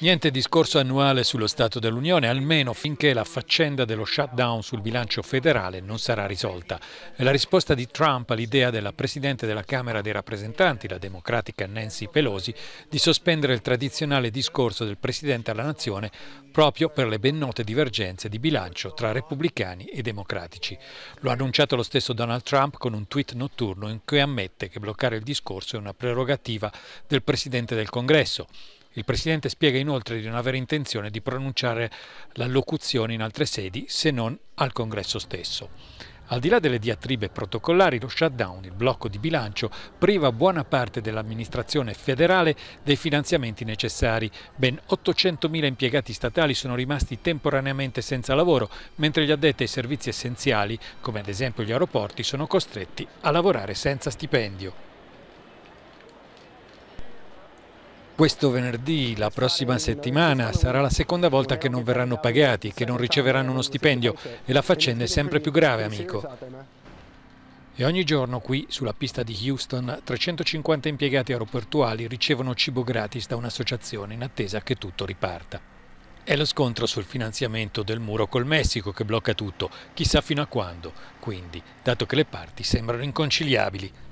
Niente discorso annuale sullo Stato dell'Unione, almeno finché la faccenda dello shutdown sul bilancio federale non sarà risolta. È la risposta di Trump all'idea della Presidente della Camera dei rappresentanti, la democratica Nancy Pelosi, di sospendere il tradizionale discorso del Presidente alla Nazione proprio per le ben note divergenze di bilancio tra repubblicani e democratici. Lo ha annunciato lo stesso Donald Trump con un tweet notturno in cui ammette che bloccare il discorso è una prerogativa del Presidente Presidente del Congresso. Il Presidente spiega inoltre di non avere intenzione di pronunciare l'allocuzione in altre sedi se non al Congresso stesso. Al di là delle diatribe protocollari, lo shutdown, il blocco di bilancio, priva buona parte dell'amministrazione federale dei finanziamenti necessari. Ben 800.000 impiegati statali sono rimasti temporaneamente senza lavoro, mentre gli addetti ai servizi essenziali, come ad esempio gli aeroporti, sono costretti a lavorare senza stipendio. Questo venerdì, la prossima settimana, sarà la seconda volta che non verranno pagati, che non riceveranno uno stipendio e la faccenda è sempre più grave, amico. E ogni giorno qui, sulla pista di Houston, 350 impiegati aeroportuali ricevono cibo gratis da un'associazione in attesa che tutto riparta. È lo scontro sul finanziamento del muro col Messico che blocca tutto, chissà fino a quando, quindi, dato che le parti sembrano inconciliabili.